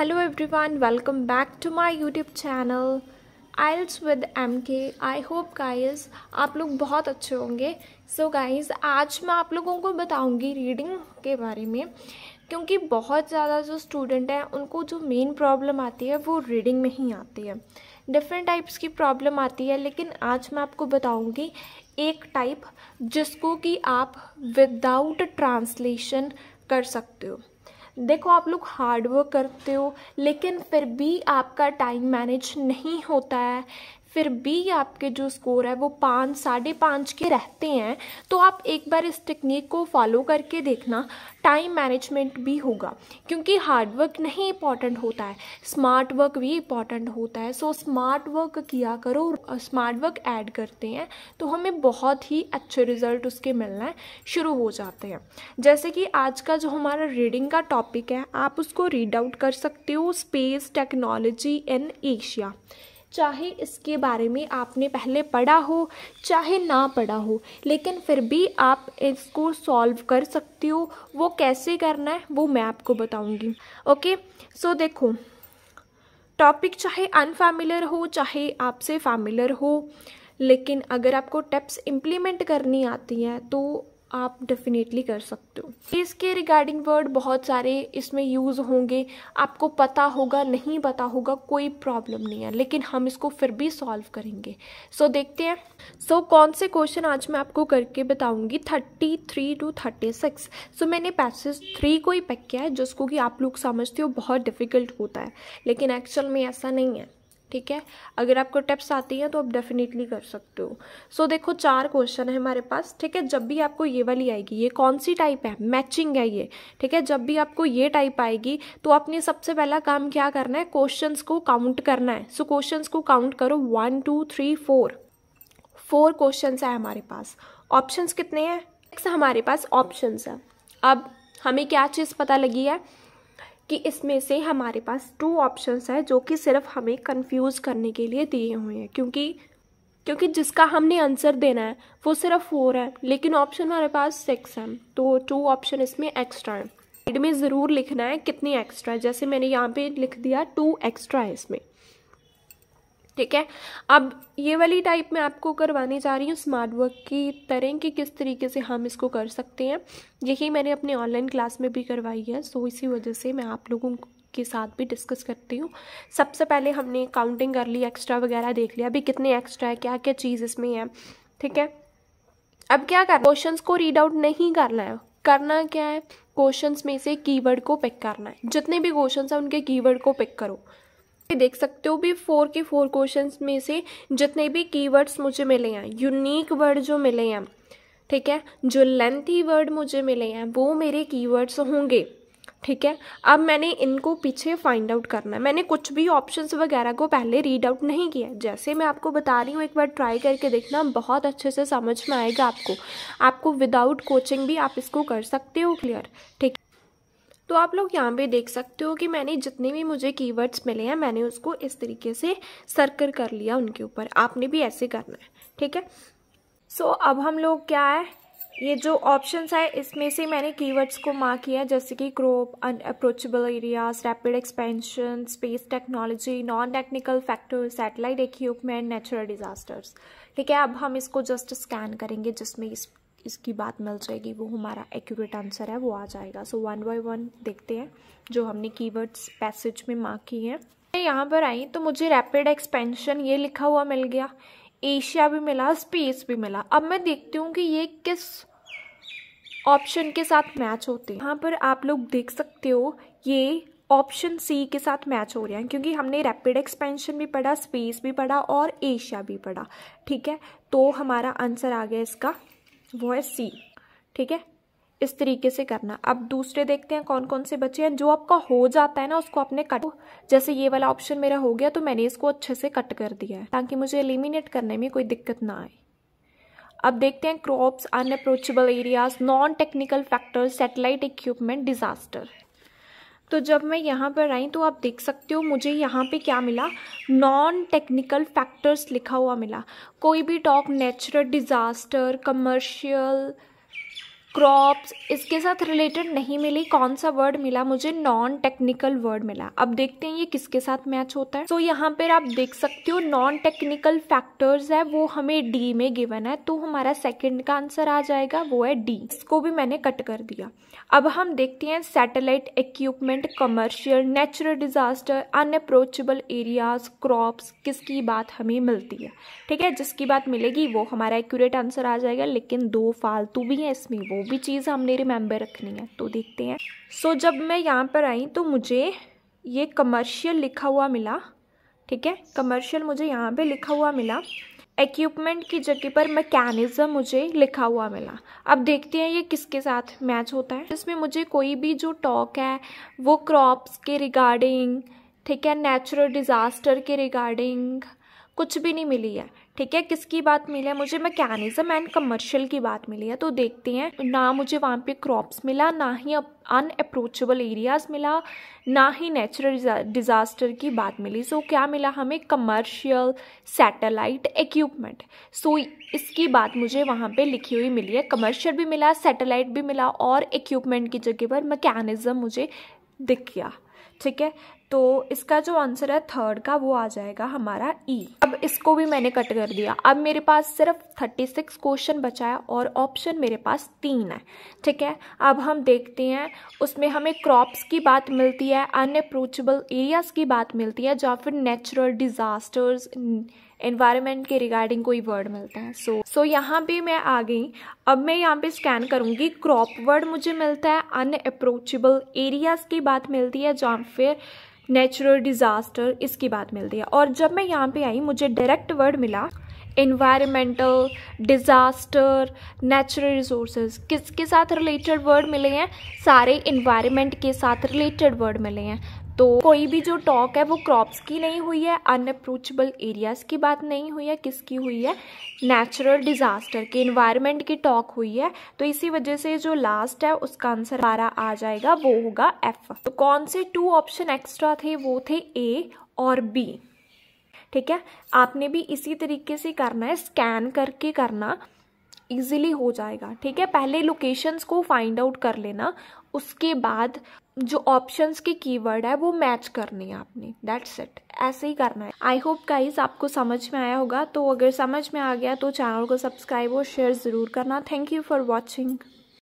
hello everyone welcome back to my youtube channel IELTS with MK I hope guys आप लोग बहुत अच्छे होंगे सो so guys आज मैं आप लोगों को बताऊंगी रीडिंग के बारे में क्योंकि बहुत ज़्यादा जो स्टूडेंट हैं उनको जो मेन प्रॉब्लम आती है वो रीडिंग में ही आती है डिफरेंट टाइप्स की प्रॉब्लम आती है लेकिन आज मैं आपको बताऊंगी एक टाइप जिसको कि आप विदाउट ट्रांसलेशन कर सकते हो देखो आप लोग हार्डवर्क करते हो लेकिन फिर भी आपका टाइम मैनेज नहीं होता है फिर भी आपके जो स्कोर है वो पाँच साढ़े पाँच के रहते हैं तो आप एक बार इस टेक्निक को फॉलो करके देखना टाइम मैनेजमेंट भी होगा क्योंकि हार्ड वर्क नहीं इंपॉर्टेंट होता है स्मार्ट वर्क भी इंपॉर्टेंट होता है सो स्मार्ट वर्क किया करो स्मार्ट वर्क ऐड करते हैं तो हमें बहुत ही अच्छे रिजल्ट उसके मिलना शुरू हो जाते हैं जैसे कि आज का जो हमारा रीडिंग का टॉपिक है आप उसको रीड आउट कर सकते हो स्पेस टेक्नोलॉजी इन एशिया चाहे इसके बारे में आपने पहले पढ़ा हो चाहे ना पढ़ा हो लेकिन फिर भी आप इसको सॉल्व कर सकते हो वो कैसे करना है वो मैं आपको बताऊंगी ओके सो देखो टॉपिक चाहे अनफैमिलर हो चाहे आपसे फैमिलर हो लेकिन अगर आपको टिप्स इम्प्लीमेंट करनी आती हैं तो आप डेफिनेटली कर सकते हो इसके रिगार्डिंग वर्ड बहुत सारे इसमें यूज़ होंगे आपको पता होगा नहीं पता होगा कोई प्रॉब्लम नहीं है लेकिन हम इसको फिर भी सॉल्व करेंगे सो so, देखते हैं सो so, कौन से क्वेश्चन आज मैं आपको करके बताऊंगी thirty three to thirty six so मैंने पैसेज थ्री को ही पैक किया है जिसको कि आप लोग समझते हो बहुत डिफ़िकल्ट होता है लेकिन एक्चुअल में ऐसा नहीं है ठीक है अगर आपको टिप्स आती हैं तो आप डेफिनेटली कर सकते हो सो so, देखो चार क्वेश्चन है हमारे पास ठीक है जब भी आपको ये वाली आएगी ये कौन सी टाइप है मैचिंग है ये ठीक है जब भी आपको ये टाइप आएगी तो आपने सबसे पहला काम क्या करना है क्वेश्चन को काउंट करना है सो so, क्वेश्चन को काउंट करो one two three four four question है हमारे पास ऑप्शन कितने हैं हमारे पास ऑप्शन है अब हमें क्या चीज़ पता लगी है कि इसमें से हमारे पास टू ऑप्शंस है जो कि सिर्फ हमें कंफ्यूज करने के लिए दिए हुए हैं क्योंकि क्योंकि जिसका हमने आंसर देना है वो सिर्फ फोर है लेकिन ऑप्शन हमारे पास सिक्स है तो टू ऑप्शन इसमें एक्स्ट्रा है साइड में ज़रूर लिखना है कितनी एक्स्ट्रा है जैसे मैंने यहाँ पे लिख दिया टू एक्स्ट्रा है इसमें ठीक है अब ये वाली टाइप मैं आपको करवाने जा रही हूँ स्मार्ट वर्क की तरह कि किस तरीके से हम इसको कर सकते हैं यही मैंने अपने ऑनलाइन क्लास में भी करवाई है सो इसी वजह से मैं आप लोगों के साथ भी डिस्कस करती हूँ सबसे पहले हमने काउंटिंग कर ली एक्स्ट्रा वगैरह देख लिया अभी कितने एक्स्ट्रा है क्या क्या चीज़ इसमें है ठीक है अब क्या कर क्वेश्चन को रीड आउट नहीं करना है करना क्या है क्वेश्चन में से कीवर्ड को पिक करना है जितने भी क्वेश्चन हैं उनके कीवर्ड को पिक करो देख सकते हो भी फोर के फोर क्वेश्चंस में से जितने भी कीवर्ड्स मुझे मिले हैं यूनिक वर्ड जो मिले हैं ठीक है जो लेंथी वर्ड मुझे मिले हैं वो मेरे कीवर्ड्स होंगे ठीक है अब मैंने इनको पीछे फाइंड आउट करना है मैंने कुछ भी ऑप्शंस वगैरह को पहले रीड आउट नहीं किया जैसे मैं आपको बता रही हूँ एक बार ट्राई करके देखना बहुत अच्छे से समझ में आएगा आपको आपको विदाउट कोचिंग भी आप इसको कर सकते हो क्लियर ठीक तो आप लोग यहाँ पे देख सकते हो कि मैंने जितने भी मुझे कीवर्ड्स मिले हैं मैंने उसको इस तरीके से सर्कल कर लिया उनके ऊपर आपने भी ऐसे करना है ठीक है सो so, अब हम लोग क्या है ये जो ऑप्शंस है इसमें से मैंने कीवर्ड्स को मार्क किया जैसे कि crop unapproachable areas rapid expansion space technology non technical factor satellite equipment natural disasters ठीक है अब हम इसको जस्ट स्कैन करेंगे जिसमें इस इसकी बात मिल जाएगी वो हमारा एक्यूरेट आंसर है वो आ जाएगा सो वन बाई वन देखते हैं जो हमने कीवर्ड्स पैसेज में मार्क किए हैं मैं यहाँ पर आई तो मुझे रैपिड एक्सपेंशन ये लिखा हुआ मिल गया एशिया भी मिला स्पेस भी मिला अब मैं देखती हूँ कि ये किस ऑप्शन के साथ मैच होते हैं यहाँ पर आप लोग देख सकते हो ये ऑप्शन सी के साथ मैच हो रहे हैं क्योंकि हमने रैपिड एक्सपेंशन भी पढ़ा स्पेस भी पढ़ा और एशिया भी पढ़ा ठीक है तो हमारा आंसर आ गया इसका वो है सी ठीक है इस तरीके से करना अब दूसरे देखते हैं कौन कौन से बचे हैं जो आपका हो जाता है ना उसको आपने कट जैसे ये वाला ऑप्शन मेरा हो गया तो मैंने इसको अच्छे से कट कर दिया है ताकि मुझे एलिमिनेट करने में कोई दिक्कत ना आए अब देखते हैं crops unapproachable areas non technical factors satellite equipment disaster तो जब मैं यहाँ पर आई तो आप देख सकते हो मुझे यहाँ पे क्या मिला नॉन टेक्निकल फैक्टर्स लिखा हुआ मिला कोई भी talk natural disaster commercial crops इसके साथ रिलेटेड नहीं मिली कौन सा वर्ड मिला मुझे नॉन टेक्निकल वर्ड मिला अब देखते हैं ये किसके साथ मैच होता है सो so, यहाँ पर आप देख सकते हो नॉन टेक्निकल फैक्टर्स है वो हमें डी में गिवन है तो हमारा सेकेंड का आंसर आ जाएगा वो है डी इसको भी मैंने कट कर दिया अब हम देखते हैं satellite equipment commercial natural disaster unapproachable areas crops किसकी बात हमें मिलती है ठीक है जिसकी बात मिलेगी वो हमारा एक्यूरेट आंसर आ जाएगा लेकिन दो फालतू भी हैं इसमें वो भी चीज़ हमने रिमेंबर रखनी है तो देखते हैं सो so, जब मैं यहाँ पर आई तो मुझे ये कमर्शियल लिखा हुआ मिला ठीक है कमर्शियल मुझे यहाँ पे लिखा हुआ मिला एक्यूपमेंट की जगह पर मैकेनिज़्म मुझे लिखा हुआ मिला अब देखते हैं ये किसके साथ मैच होता है इसमें मुझे कोई भी जो टॉक है वो क्रॉप्स के रिगार्डिंग ठीक है नेचुरल डिज़ास्टर के रिगार्डिंग कुछ भी नहीं मिली है ठीक है किसकी बात मिली है मुझे मैकेनिज्म एंड कमर्शियल की बात मिली है तो देखते हैं ना मुझे वहाँ पे क्रॉप्स मिला ना ही अनअप्रोचेबल एरियाज मिला ना ही नेचुरल डिज़ास्टर की बात मिली सो so, क्या मिला हमें कमर्शियल सैटेलाइट इक्विपमेंट सो इसकी बात मुझे वहाँ पे लिखी हुई मिली है कमर्शियल भी मिला सैटेलाइट भी मिला और इक्विपमेंट की जगह पर मैकेनिज़्म मुझे दिख गया ठीक है तो इसका जो आंसर है थर्ड का वो आ जाएगा हमारा ई e. अब इसको भी मैंने कट कर दिया अब मेरे पास सिर्फ थर्टी सिक्स क्वेश्चन बचा है और ऑप्शन मेरे पास तीन है ठीक है अब हम देखते हैं उसमें हमें क्रॉप्स की बात मिलती है अनअप्रोचेबल एरियाज़ की बात मिलती है या फिर नेचुरल डिज़ास्टर्स एनवायरमेंट के रिगार्डिंग कोई वर्ड मिलता है सो सो यहाँ पे मैं आ गई अब मैं यहाँ पे स्कैन करूँगी क्रॉप वर्ड मुझे मिलता है अनअप्रोचेबल एरियाज़ की बात मिलती है जहाँ फिर नेचुरल डिज़ास्टर इसकी बात मिलती है और जब मैं यहाँ पे आई मुझे डायरेक्ट वर्ड मिला इन्वायरमेंटल डिज़ास्टर नेचुरल रिसोर्सेज किसके साथ रिलेटेड वर्ड मिले हैं सारे इन्वायरमेंट के साथ रिलेटेड वर्ड मिले हैं तो कोई भी जो टॉक है वो क्रॉप्स की नहीं हुई है अनअप्रोचेबल एरियाज़ की बात नहीं हुई है किसकी हुई है नेचुरल डिज़ास्टर के इन्वायरमेंट की टॉक हुई है तो इसी वजह से जो लास्ट है उसका आंसर हमारा आ जाएगा वो होगा एफ तो कौन से टू ऑप्शन एक्स्ट्रा थे वो थे ए और बी ठीक है आपने भी इसी तरीके से करना है स्कैन करके करना इजीली हो जाएगा ठीक है पहले लोकेशंस को फाइंड आउट कर लेना उसके बाद जो ऑप्शंस के कीवर्ड है वो मैच करनी है आपने दैट्स इट ऐसे ही करना है आई होप गाइज आपको समझ में आया होगा तो अगर समझ में आ गया तो चैनल को सब्सक्राइब और शेयर ज़रूर करना थैंक यू फॉर वॉचिंग